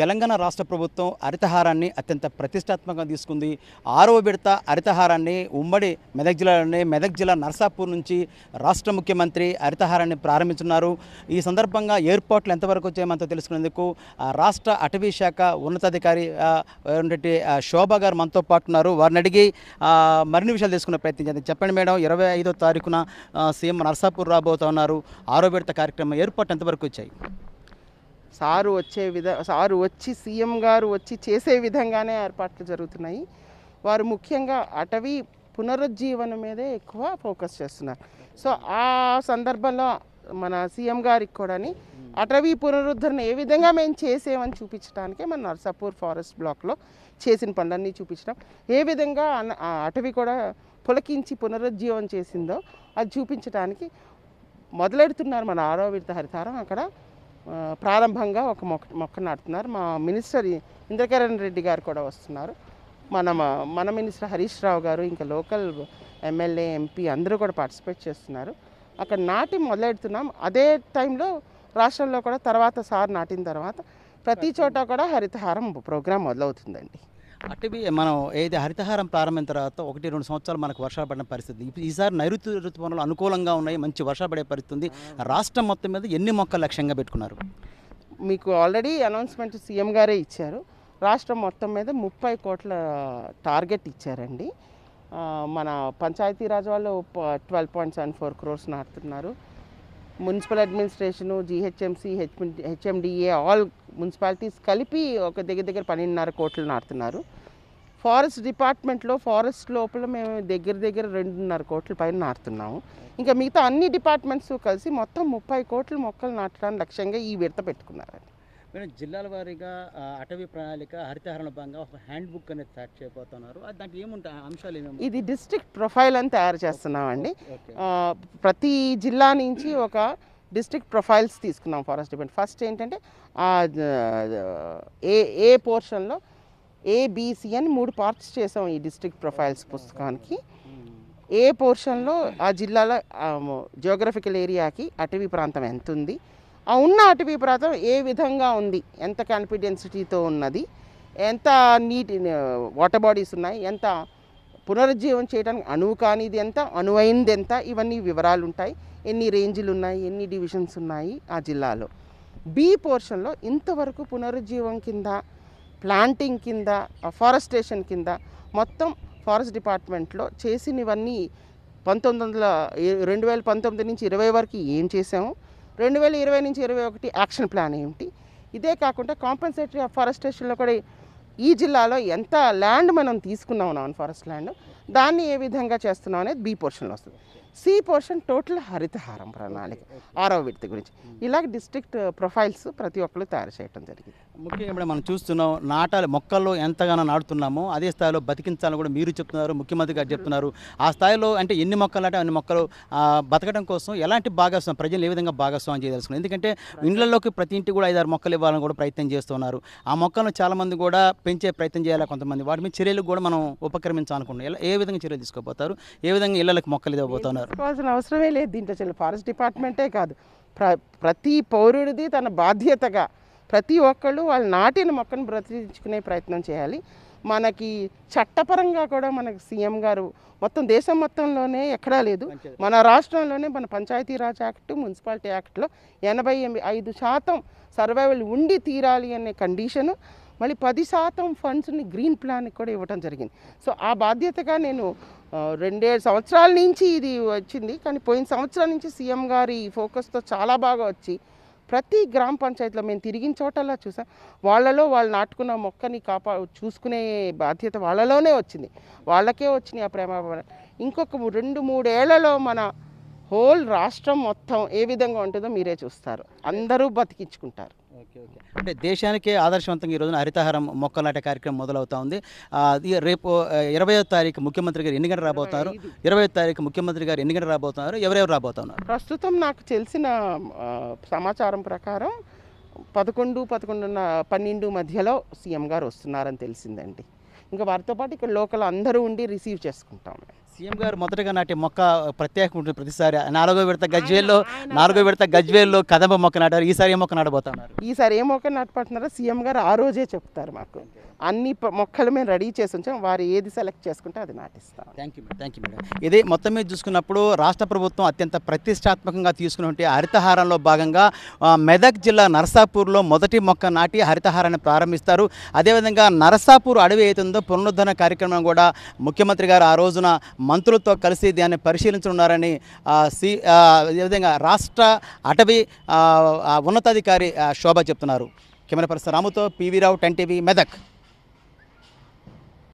తెలంగాణ రాష్ట్ర ప్రభుత్వం హరితహారాన్ని అత్యంత ప్రతిష్టాత్మకంగా తీసుకుంది ఆరో విడత హరితహారాన్ని ఉమ్మడి మెదక్ జిల్లాలోనే మెదక్ జిల్లా నర్సాపూర్ నుంచి రాష్ట్ర ముఖ్యమంత్రి హరితహారాన్ని ప్రారంభించున్నారు ఈ సందర్భంగా ఏర్పాట్లు ఎంతవరకు వచ్చాయమంతా తెలుసుకునేందుకు రాష్ట్ర అటవీ శాఖ ఉన్నతాధికారి శోభ గారు మనతో పాటు ఉన్నారు వారిని అడిగి మరిన్ని విషయాలు తెలుసుకునే ప్రయత్నం చేయండి చెప్పండి మేడం ఇరవై ఐదో తారీఖున సీఎం నర్సాపూర్ రాబోతున్నారు ఆరో విడత కార్యక్రమం ఏర్పాట్లు ఎంతవరకు వచ్చాయి సారు వచ్చే విధ సారు వచ్చి సీఎం గారు వచ్చి చేసే విధంగానే ఏర్పాట్లు జరుగుతున్నాయి వారు ముఖ్యంగా అటవీ పునరుజ్జీవనం మీదే ఎక్కువ ఫోకస్ చేస్తున్నారు సో ఆ సందర్భంలో మన సీఎం గారికి కూడాని అటవీ పునరుద్ధరణ ఏ విధంగా మేము చేసేమని చూపించడానికి మన నర్సాపూర్ ఫారెస్ట్ బ్లాక్లో చేసిన పనులన్నీ చూపించడం ఏ విధంగా అటవీ కూడా పులకించి పునరుజ్జీవం చేసిందో అది చూపించడానికి మొదలెడుతున్నారు మన ఆరో విడత హరితారం అక్కడ ప్రారంభంగా ఒక మొక్క మొక్క నాటుతున్నారు మా మినిస్టర్ ఇంద్రకరణ్ రెడ్డి గారు కూడా వస్తున్నారు మన మన మినిస్టర్ హరీష్ రావు గారు ఇంకా లోకల్ ఎమ్మెల్యే ఎంపీ అందరూ కూడా పార్టిసిపేట్ చేస్తున్నారు అక్కడ నాటి మొదలెడుతున్నాం అదే టైంలో రాష్ట్రంలో కూడా తర్వాత సార్ నాటిన తర్వాత ప్రతి చోట కూడా హరితహారం ప్రోగ్రాం మొదలవుతుందండి అటువి మనం ఏది హరితహారం ప్రారంభం తర్వాత ఒకటి రెండు సంవత్సరాలు మనకు వర్షాలు పడిన పరిస్థితి ఈసారి నైరుతి ఋతుపవనాలు అనుకూలంగా ఉన్నాయి మంచి వర్షాలు పడే పరిస్థితి ఉంది రాష్ట్రం మొత్తం మీద ఎన్ని మొక్కలు లక్ష్యంగా పెట్టుకున్నారు మీకు ఆల్రెడీ అనౌన్స్మెంట్ సీఎం గారే ఇచ్చారు రాష్ట్రం మొత్తం మీద ముప్పై కోట్ల టార్గెట్ ఇచ్చారండి మన పంచాయతీరాజ్ వాళ్ళు twelve point seven four crores నాడుతున్నారు municipal administration GHMC HMDA all municipalities కలిపి ఒక దగ్గర దగ్గర పన్నెండున్నర కోట్లు నాటుతున్నారు ఫారెస్ట్ డిపార్ట్మెంట్లో ఫారెస్ట్ లోపల మేము దగ్గర దగ్గర రెండున్నర కోట్ల పైన నాటుతున్నాము ఇంకా మిగతా అన్ని డిపార్ట్మెంట్స్ కలిసి మొత్తం ముప్పై కోట్ల మొక్కలు నాటడానికి లక్ష్యంగా ఈ విడత పెట్టుకున్నారండి మేము జిల్లాల వారీగా అటవీ ప్రణాళిక హరితహరణ భాగంగా ఒక హ్యాండ్ బుక్ అనేది తయారు చేయబోతున్నారు దానికి ఏముంటాయి అంశాలు ఏమేమి ఇది డిస్ట్రిక్ట్ ప్రొఫైల్ అని తయారు చేస్తున్నామండి ప్రతి జిల్లా నుంచి ఒక డిస్ట్రిక్ట్ ప్రొఫైల్స్ తీసుకున్నాం ఫారెస్ట్ డిపార్ట్మెంట్ ఫస్ట్ ఏంటంటే ఏ ఏ పోర్షన్లో ఏబిసి అని మూడు పార్ట్స్ చేసాం ఈ డిస్ట్రిక్ట్ ప్రొఫైల్స్ పుస్తకానికి ఏ పోర్షన్లో ఆ జిల్లాలో జియోగ్రఫికల్ ఏరియాకి అటవీ ప్రాంతం ఎంత ఉంది ఆ ఉన్న అటవీ ప్రాంతం ఏ విధంగా ఉంది ఎంత కాన్ఫిడెన్సిటీతో ఉన్నది ఎంత నీటి వాటర్ బాడీస్ ఉన్నాయి ఎంత పునరుజ్జీవం చేయడానికి అణువు కానిది ఎంత అణువైనది ఎంత ఇవన్నీ వివరాలు ఉంటాయి ఎన్ని రేంజ్లు ఉన్నాయి ఎన్ని డివిజన్స్ ఉన్నాయి ఆ జిల్లాలో బి పోర్షన్లో ఇంతవరకు పునరుజ్జీవం కింద ప్లాంటింగ్ కింద ఫారెస్టేషన్ కింద మొత్తం ఫారెస్ట్ డిపార్ట్మెంట్లో చేసినవన్నీ పంతొమ్మిది వందల రెండు వేల పంతొమ్మిది నుంచి ఇరవై వరకు ఏం చేసాము రెండు వేల ఇరవై నుంచి ఇరవై ఒకటి యాక్షన్ ప్లాన్ ఏమిటి ఇదే కాకుండా కాంపెన్సేటరీ ఫారెస్టేషన్లో కూడా ఈ జిల్లాలో ఎంత ల్యాండ్ మనం తీసుకున్నాం నాన్ ఫారెస్ట్ ల్యాండ్ దాన్ని ఏ విధంగా చేస్తున్నాం అనేది బీ పోర్షన్లో వస్తుంది సి పోర్షన్ టోటల్ హరితహారం ప్రణాళిక ఆరో విడత గురించి ఇలాగ డిస్ట్రిక్ట్ ప్రొఫైల్స్ ప్రతి ఒక్కరు తయారు చేయడం జరిగింది ముఖ్యంగా ఇప్పుడు మనం చూస్తున్నాం నాటాలు మొక్కల్లో ఎంతగానో నాటుతున్నామో అదే స్థాయిలో బతికించాలని కూడా మీరు చెప్తున్నారు ముఖ్యమంత్రి గారు చెప్తున్నారు ఆ స్థాయిలో అంటే ఎన్ని మొక్కలు అంటే అన్ని మొక్కలు బతకడం కోసం ఎలాంటి భాగస్వామ్యం ప్రజలు ఏ విధంగా భాగస్వామ్యం చేయదలుచుకున్నారు ఎందుకంటే ఇండ్లలోకి ప్రతి ఇంటి కూడా ఐదారు మొక్కలు ఇవ్వాలని కూడా ప్రయత్నం చేస్తున్నారు ఆ మొక్కలను చాలామంది కూడా పెంచే ప్రయత్నం చేయాలి కొంతమంది వాటి మీద చర్యలు కూడా మనం ఉపక్రమించాలనుకుంటున్నాం ఏ విధంగా చర్యలు తీసుకోబోతారు ఏ విధంగా ఇళ్లకు మొక్కలు ఇవ్వబోతున్నారు అంటున్నారు చెప్పాల్సిన అవసరమే లేదు దీంట్లో చాలా ఫారెస్ట్ డిపార్ట్మెంటే కాదు ప్ర ప్రతి పౌరుడిది తన బాధ్యతగా ప్రతి ఒక్కళ్ళు వాళ్ళు నాటిన మొక్కను బ్రతికించుకునే ప్రయత్నం చేయాలి మనకి చట్టపరంగా కూడా మనకి సీఎం గారు మొత్తం దేశం మొత్తంలోనే ఎక్కడా లేదు మన రాష్ట్రంలోనే మన పంచాయతీరాజ్ యాక్ట్ మున్సిపాలిటీ యాక్ట్లో ఎనభై ఎనిమిది ఐదు శాతం సర్వైవల్ ఉండి తీరాలి అనే కండిషను మళ్ళీ పది శాతం ఫండ్స్ని గ్రీన్ ప్లాన్కి కూడా ఇవ్వడం జరిగింది సో ఆ బాధ్యతగా నేను రెండేడు సంవత్సరాల నుంచి ఇది వచ్చింది కానీ పోయిన సంవత్సరం నుంచి సీఎం గారి ఫోకస్తో చాలా బాగా వచ్చి ప్రతి గ్రామ పంచాయతీలో మేము తిరిగిన చోటలా చూసాం వాళ్ళలో వాళ్ళు నాటుకున్న మొక్కని కాపా చూసుకునే బాధ్యత వాళ్ళలోనే వచ్చింది వాళ్ళకే వచ్చినాయి ఆ ప్రేమ ఇంకొక రెండు మూడేళ్లలో మన హోల్ రాష్ట్రం మొత్తం ఏ విధంగా ఉంటుందో మీరే చూస్తారు అందరూ బతికించుకుంటారు అంటే దేశానికే ఆదర్శవంతంగా ఈరోజు హరితహారం మొక్కలు నాటే కార్యక్రమం మొదలవుతా ఉంది రేపు ఇరవై తారీఖు ముఖ్యమంత్రి గారు ఎన్ని గంటలు రాబోతున్నారు ఇరవై తారీఖు ముఖ్యమంత్రి గారు ఎన్ని గంటలు రాబోతున్నారు ఎవరెవరు రాబోతున్నారు ప్రస్తుతం నాకు తెలిసిన సమాచారం ప్రకారం పదకొండు పదకొండున్న పన్నెండు మధ్యలో సీఎం గారు వస్తున్నారని తెలిసిందండి ఇంకా వారితో పాటు ఇక్కడ లోకల్ అందరూ ఉండి రిసీవ్ చేసుకుంటాం సీఎం గారు మొదటగా నాటి మొక్క ప్రత్యేకం ఉంటుంది ప్రతిసారి నాలుగో విడత గజ్వేల్లో నాలుగో విడత గజ్వేల్లో కదంబ మొక్క నాటారు ఈసారి ఏ మొక్క నాటబోతున్నారు ఈసారి ఏ మొక్క నాటపడుతున్నారో సీఎం గారు ఆ రోజే చెప్తారు మాకు అన్ని మొక్కలు మేము రెడీ చేసి ఉంచాం వారు ఏది సెలెక్ట్ చేసుకుంటే అది నాటిస్తాం thank you thank you madam ఇది మొత్తం మీద చూసుకున్నప్పుడు రాష్ట్ర ప్రభుత్వం అత్యంత ప్రతిష్టాత్మకంగా తీసుకున్నటువంటి హరితహారంలో భాగంగా మెదక్ జిల్లా నరసాపూర్లో మొదటి మొక్క నాటి హరితహారాన్ని ప్రారంభిస్తారు అదేవిధంగా నరసాపూర్ అడవి అవుతుందో పునరుద్ధరణ కార్యక్రమం కూడా ముఖ్యమంత్రి గారు ఆ రోజున మంత్రులతో కలిసి దాన్ని పరిశీలించనున్నారని సి విధంగా రాష్ట్ర అటవీ ఉన్నతాధికారి శోభ చెప్తున్నారు camera person రాముతో పీవీరావు ten TV Medak